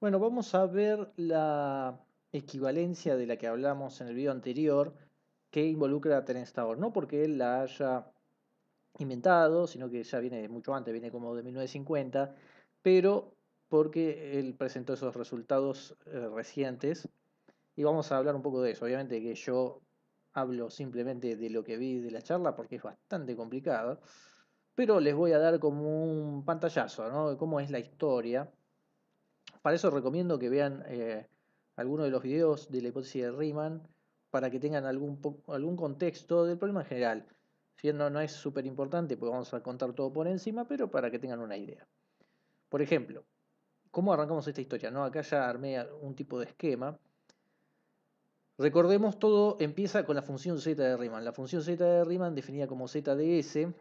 Bueno, vamos a ver la equivalencia de la que hablamos en el video anterior que involucra a Terence Tower, no porque él la haya inventado, sino que ya viene mucho antes, viene como de 1950, pero porque él presentó esos resultados eh, recientes y vamos a hablar un poco de eso. Obviamente que yo hablo simplemente de lo que vi de la charla porque es bastante complicado. pero les voy a dar como un pantallazo, ¿no? De cómo es la historia para eso recomiendo que vean eh, algunos de los videos de la hipótesis de Riemann para que tengan algún, algún contexto del problema en general. Si no, es súper importante, pues vamos a contar todo por encima, pero para que tengan una idea. Por ejemplo, ¿cómo arrancamos esta historia? No, acá ya armé un tipo de esquema. Recordemos, todo empieza con la función z de Riemann. La función z de Riemann, definida como z de S,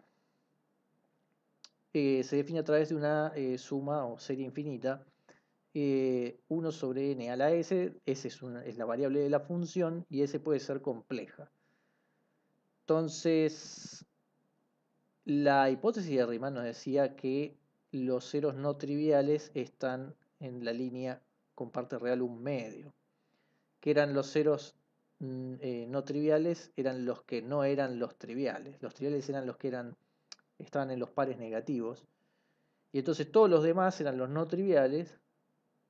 eh, se define a través de una eh, suma o serie infinita 1 eh, sobre n a la s, s es, la variable de la función y s puede ser compleja. Entonces, la hipótesis de Riemann nos decía que los ceros no triviales están en la línea con parte real un medio, que eran los ceros mm, eh, no triviales eran los que no eran los triviales. Los triviales eran los que eran, estaban en los pares negativos. Y entonces todos los demás eran los no triviales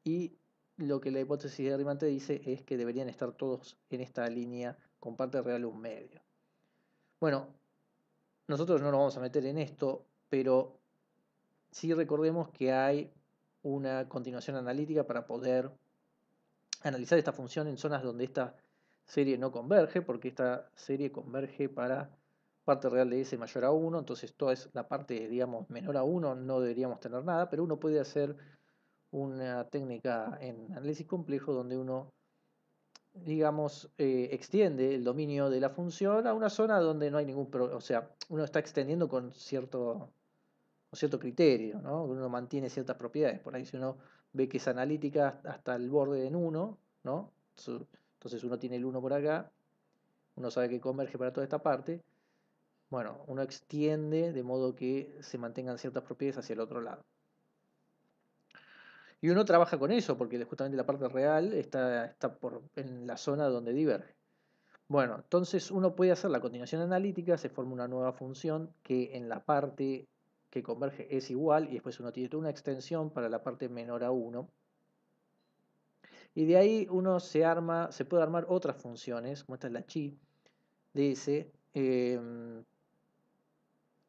y lo que la hipótesis de Riemann dice es que deberían estar todos en esta línea con parte real un medio. Bueno, nosotros no nos vamos a meter en esto, pero sí recordemos que hay una continuación analítica para poder analizar esta función en zonas donde esta serie no converge, porque esta serie converge para parte real de S mayor a 1, entonces toda es la parte, digamos, menor a 1, no deberíamos tener nada, pero uno puede hacer una técnica en análisis complejo donde uno, digamos, eh, extiende el dominio de la función a una zona donde no hay ningún problema, o sea, uno está extendiendo con cierto, cierto criterio, ¿no? uno mantiene ciertas propiedades, por ahí si uno ve que es analítica hasta el borde en 1, ¿no? entonces uno tiene el 1 por acá, uno sabe que converge para toda esta parte, bueno, uno extiende de modo que se mantengan ciertas propiedades hacia el otro lado. Y uno trabaja con eso, porque justamente la parte real está, está en la zona donde diverge. Bueno, entonces uno puede hacer la continuación analítica, se forma una nueva función que en la parte que converge es igual y después uno tiene una extensión para la parte menor a 1. Y de ahí uno se arma, se puede armar otras funciones, como esta es la chi de S, em,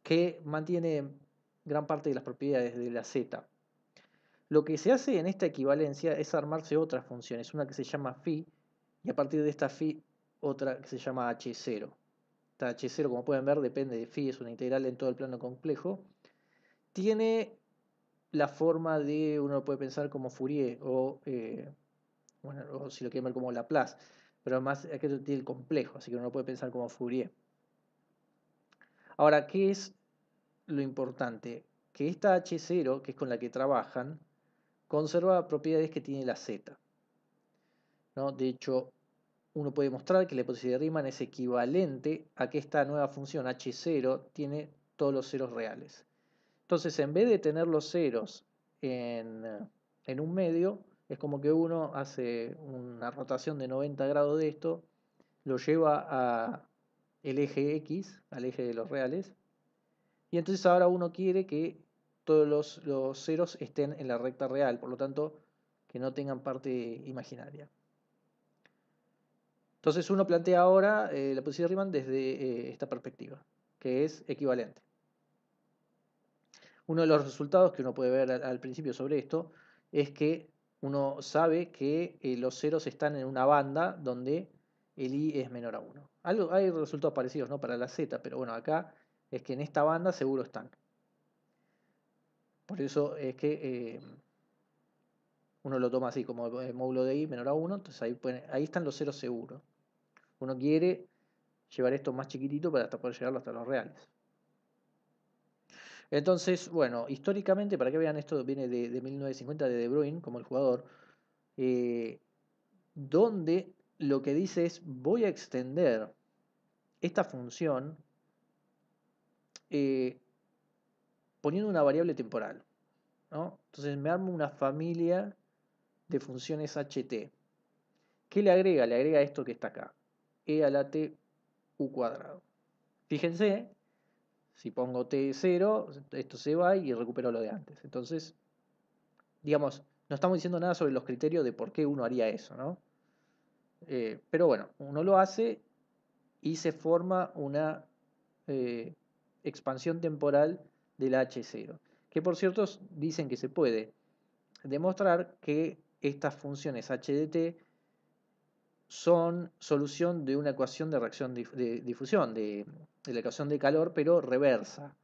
que mantiene gran parte de las propiedades de la Z. Lo que se hace en esta equivalencia es armarse otras funciones, una que se llama phi, y a partir de esta phi otra que se llama h0. Esta h0, como pueden ver, depende de phi, es una integral en todo el plano complejo. Tiene la forma de, uno lo puede pensar como Fourier, o, eh, bueno, o si lo quieren ver como Laplace, pero además que tiene el complejo, así que uno lo puede pensar como Fourier. Ahora, ¿qué es lo importante? Que esta H0, que es con la que trabajan, conserva propiedades que tiene la Z. ¿no? De hecho, uno puede mostrar que la hipótesis de Riemann es equivalente a que esta nueva función h0 tiene todos los ceros reales. Entonces, en vez de tener los ceros en, en un medio, es como que uno hace una rotación de 90 grados de esto, lo lleva a el eje X, al eje de los reales, y entonces ahora uno quiere que todos los, ceros estén en la recta real, por lo tanto, que no tengan parte imaginaria. Entonces uno plantea ahora eh, la posición de Riemann desde eh, esta perspectiva, que es equivalente. Uno de los resultados que uno puede ver al, principio sobre esto es que uno sabe que eh, los ceros están en una banda donde el i es menor a 1. Algo, hay resultados parecidos ¿no? para la z, pero bueno, acá es que en esta banda seguro están. Por eso es que eh, uno lo toma así, como el eh, módulo de i menor a 1, entonces ahí, están los ceros seguros. Uno quiere llevar esto más chiquitito para hasta poder llegarlo hasta los reales. Entonces, bueno, históricamente, para que vean esto, viene de, 1950 de De Bruyne como el jugador, eh, donde lo que dice es voy a extender esta función poniendo una variable temporal. ¿no? Entonces me armo una familia de funciones ht. ¿Qué le agrega? Le agrega esto que está acá. e a la t u cuadrado. Fíjense, si pongo t 0, esto se va y recupero lo de antes. Entonces, digamos, no estamos diciendo nada sobre los criterios de por qué uno haría eso, ¿no? Eh, pero bueno, uno lo hace y se forma una eh, expansión temporal del H0, que por cierto dicen que se puede demostrar que estas funciones HDT son solución de una ecuación de reacción de difusión, de, de, la ecuación de calor, pero reversa,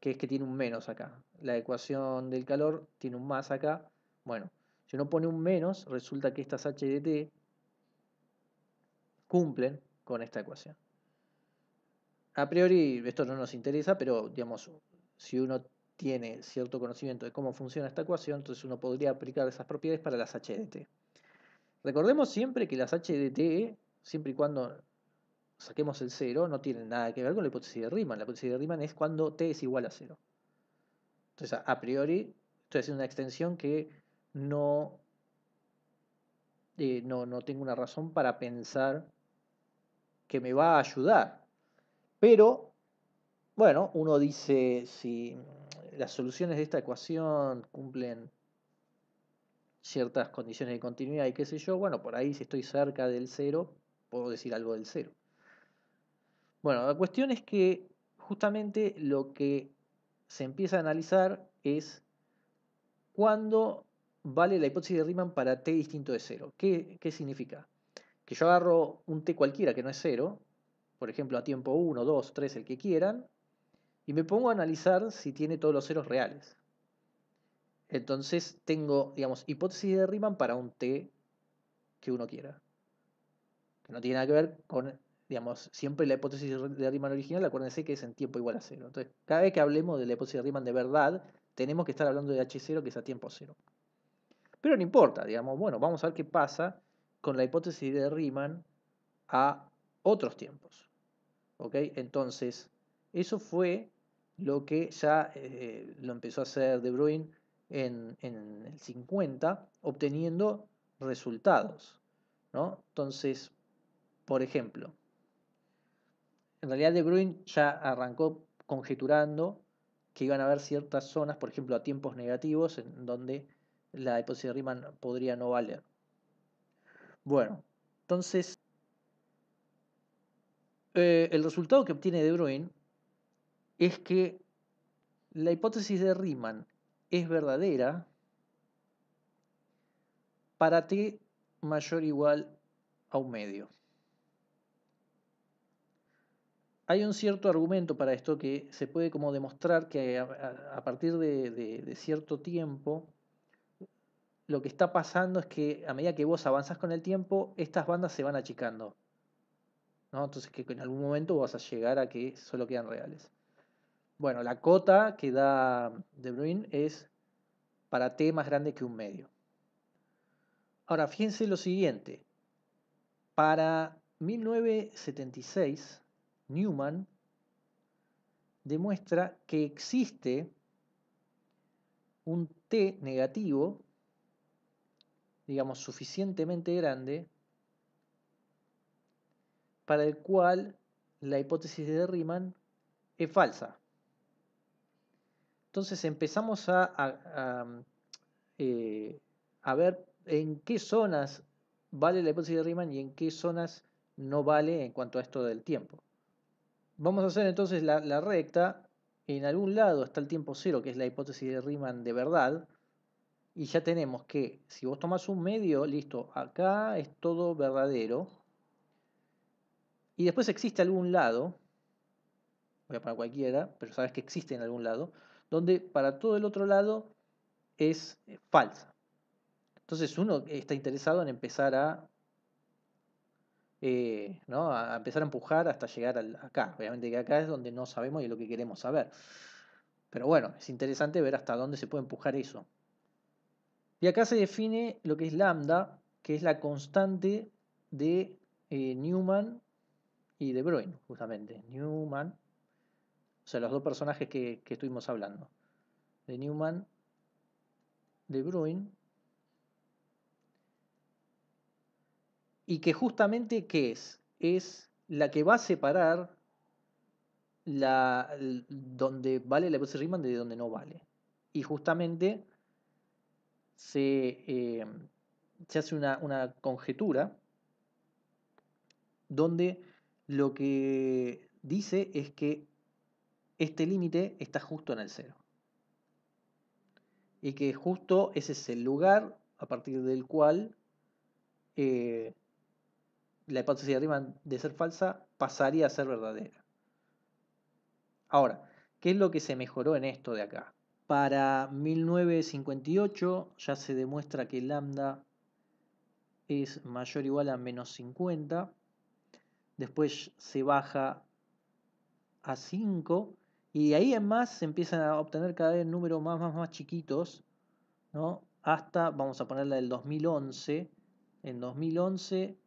que es que tiene un menos acá. La ecuación del calor tiene un más acá. Bueno, si uno pone un menos, resulta que estas HDT cumplen con esta ecuación. A priori esto no nos interesa, pero digamos, si uno tiene cierto conocimiento de cómo funciona esta ecuación, entonces uno podría aplicar esas propiedades para las HDT. Recordemos siempre que las HDT, siempre y cuando saquemos el 0, no tienen nada que ver con la hipótesis de Riemann. La hipótesis de Riemann es cuando t es igual a cero. Entonces, a priori, estoy haciendo una extensión que no, eh, no, no tengo una razón para pensar que me va a ayudar. Pero bueno, uno dice si las soluciones de esta ecuación cumplen ciertas condiciones de continuidad y qué sé yo, bueno, por ahí si estoy cerca del cero, puedo decir algo del cero. Bueno, la cuestión es que justamente lo que se empieza a analizar es cuándo vale la hipótesis de Riemann para t distinto de cero. ¿Qué, ¿Qué, significa? Que yo agarro un t cualquiera que no es cero, por ejemplo a tiempo 1, 2, 3, el que quieran, y me pongo a analizar si tiene todos los ceros reales. Entonces tengo, digamos, hipótesis de Riemann para un T que uno quiera. Que no tiene nada que ver con, digamos, siempre la hipótesis de Riemann original, acuérdense que es en tiempo igual a cero. Entonces, cada vez que hablemos de la hipótesis de Riemann de verdad, tenemos que estar hablando de H0 que es a tiempo cero. Pero no importa, digamos, bueno, vamos a ver qué pasa con la hipótesis de Riemann a otros tiempos. ¿Ok? Entonces, eso fue lo que ya eh, lo empezó a hacer De Bruyne en, el 50, obteniendo resultados. Entonces, por ejemplo, en realidad De Bruyne ya arrancó conjeturando que iban a haber ciertas zonas, por ejemplo, a tiempos negativos, en donde la hipótesis de Riemann podría no valer. Bueno, entonces, eh, el resultado que obtiene De Bruyne es que la hipótesis de Riemann es verdadera para t mayor o igual a un medio. Hay un cierto argumento para esto que se puede como demostrar que a, partir de, cierto tiempo lo que está pasando es que a medida que vos avanzas con el tiempo, estas bandas se van achicando. ¿no? Entonces que en algún momento vas a llegar a que solo quedan reales. Bueno, la cota que da De Bruyne es para T más grande que un medio. Ahora, fíjense lo siguiente. Para 1976, Newman demuestra que existe un T negativo, digamos suficientemente grande, para el cual la hipótesis de Riemann es falsa. Entonces empezamos a, eh, a, ver en qué zonas vale la hipótesis de Riemann y en qué zonas no vale en cuanto a esto del tiempo. Vamos a hacer entonces la, la recta. En algún lado está el tiempo cero, que es la hipótesis de Riemann de verdad. Y ya tenemos que, si vos tomás un medio, listo, acá es todo verdadero. Y después existe algún lado, voy a poner cualquiera, pero sabes que existe en algún lado, donde para todo el otro lado es eh, falsa. Entonces uno está interesado en empezar a, eh, ¿no? a empezar a empujar hasta llegar acá. Obviamente que acá es donde no sabemos y es lo que queremos saber. Pero bueno, es interesante ver hasta dónde se puede empujar eso. Y acá se define lo que es lambda, que es la constante de eh, Newman y de Broin. justamente. Newman o sea, los dos personajes que, estuvimos hablando. De Newman, de Bruin. Y que justamente, ¿qué es? Es la que va a separar la, donde vale la voz de Riemann de donde no vale. Y justamente eh, se, hace una, una conjetura donde lo que dice es que este límite está justo en el cero. Y que justo ese es el lugar a partir del cual eh, la hipótesis de Riemann de ser falsa pasaría a ser verdadera. Ahora, ¿qué es lo que se mejoró en esto de acá? Para 1958 ya se demuestra que lambda es mayor o igual a menos 50. Después se baja a 5 y de ahí en más se empiezan a obtener cada vez números más, más, más chiquitos, ¿no? Hasta, vamos a ponerla del 2011. En 2011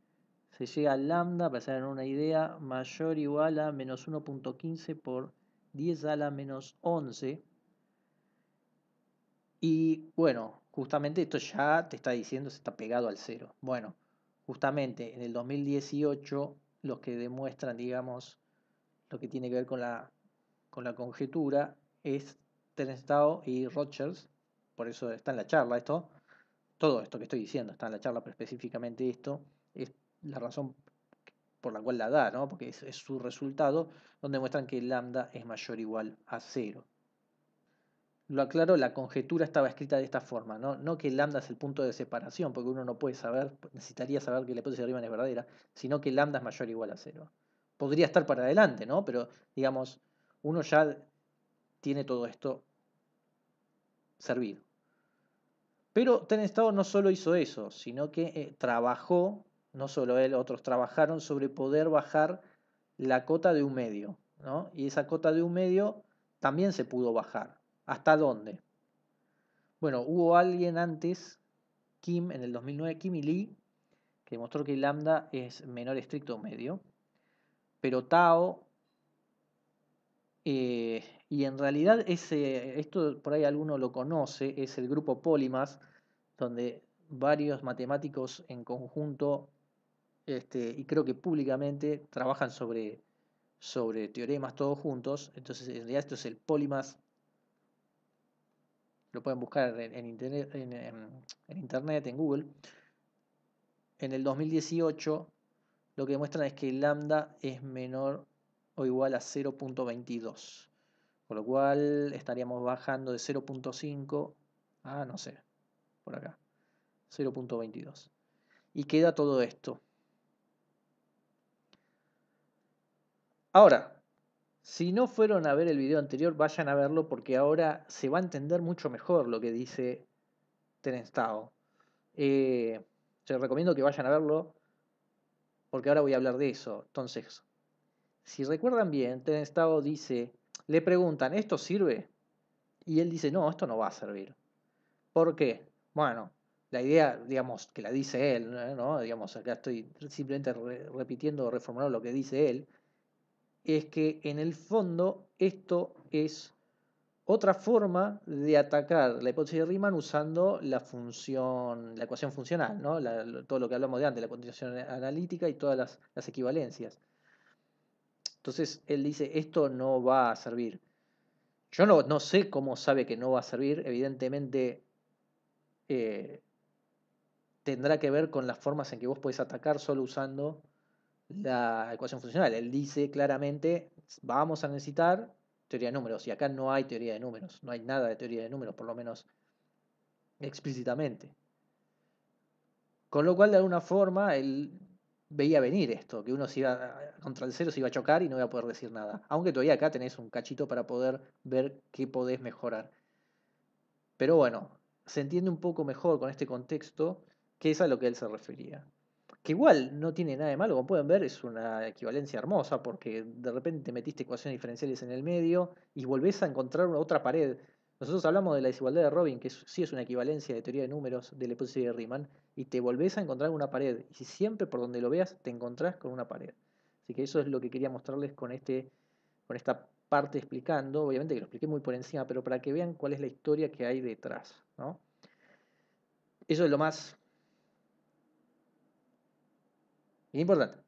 se llega al lambda, para hacer una idea, mayor o igual a menos 1.15 por 10 a la menos 11. Y bueno, justamente esto ya te está diciendo, se está pegado al cero. Bueno, justamente en el 2018 los que demuestran, digamos, lo que tiene que ver con la con la conjetura es Tao y Rogers, por eso está en la charla esto, todo esto que estoy diciendo está en la charla, pero específicamente esto es la razón por la cual la da, ¿no? porque es, su resultado, donde muestran que lambda es mayor o igual a cero. Lo aclaro, la conjetura estaba escrita de esta forma, ¿no? no que lambda es el punto de separación, porque uno no puede saber, necesitaría saber que la hipótesis de Riemann es verdadera, sino que lambda es mayor o igual a cero. Podría estar para adelante, ¿no? pero digamos, uno ya tiene todo esto servido. Pero Ten Estado no solo hizo eso, sino que eh, trabajó, no solo él, otros trabajaron sobre poder bajar la cota de un medio. ¿no? Y esa cota de un medio también se pudo bajar. ¿Hasta dónde? Bueno, hubo alguien antes, Kim, en el 2009, Kim y Lee, que demostró que lambda es menor estricto medio. Pero Tao eh, y en realidad ese, esto por ahí alguno lo conoce, es el grupo Polymath, donde varios matemáticos en conjunto este, y creo que públicamente trabajan sobre, sobre teoremas todos juntos. Entonces en realidad esto es el Polymath. Lo pueden buscar en, internet, en, en internet, en Google. En el 2018 lo que demuestran es que lambda es menor o igual a 0.22. Por lo cual estaríamos bajando de 0.5 a, no sé, por acá, 0.22. Y queda todo esto. Ahora, si no fueron a ver el video anterior, vayan a verlo porque ahora se va a entender mucho mejor lo que dice Tenestado. Eh, les recomiendo que vayan a verlo porque ahora voy a hablar de eso. Entonces, si recuerdan bien, Estado dice, le preguntan, ¿esto sirve? Y él dice, no, esto no va a servir. ¿Por qué? Bueno, la idea, digamos, que la dice él, ¿no? Digamos, acá estoy simplemente repitiendo o reformulando lo que dice él, es que en el fondo esto es otra forma de atacar la hipótesis de Riemann usando la función, la ecuación funcional, ¿no? todo lo que hablamos de antes, la continuación analítica y todas las equivalencias. Entonces él dice, esto no va a servir. Yo no, no sé cómo sabe que no va a servir, evidentemente eh, tendrá que ver con las formas en que vos podés atacar solo usando la ecuación funcional. Él dice claramente, vamos a necesitar teoría de números, y acá no hay teoría de números, no hay nada de teoría de números, por lo menos explícitamente. Con lo cual, de alguna forma, él veía venir esto, que uno se iba eh, contra el cero, se iba a chocar y no iba a poder decir nada. Aunque todavía acá tenés un cachito para poder ver qué podés mejorar. Pero bueno, se entiende un poco mejor con este contexto que es a lo que él se refería. Que igual no tiene nada de malo, como pueden ver, es una equivalencia hermosa porque de repente metiste ecuaciones diferenciales en el medio y volvés a encontrar una otra pared nosotros hablamos de la desigualdad de Robin, que sí es una equivalencia de teoría de números de la hipótesis de Riemann, y te volvés a encontrar una pared. Y siempre por donde lo veas te encontrás con una pared. Así que eso es lo que quería mostrarles con, este, con esta parte explicando. Obviamente que lo expliqué muy por encima, pero para que vean cuál es la historia que hay detrás. Eso es lo más importante.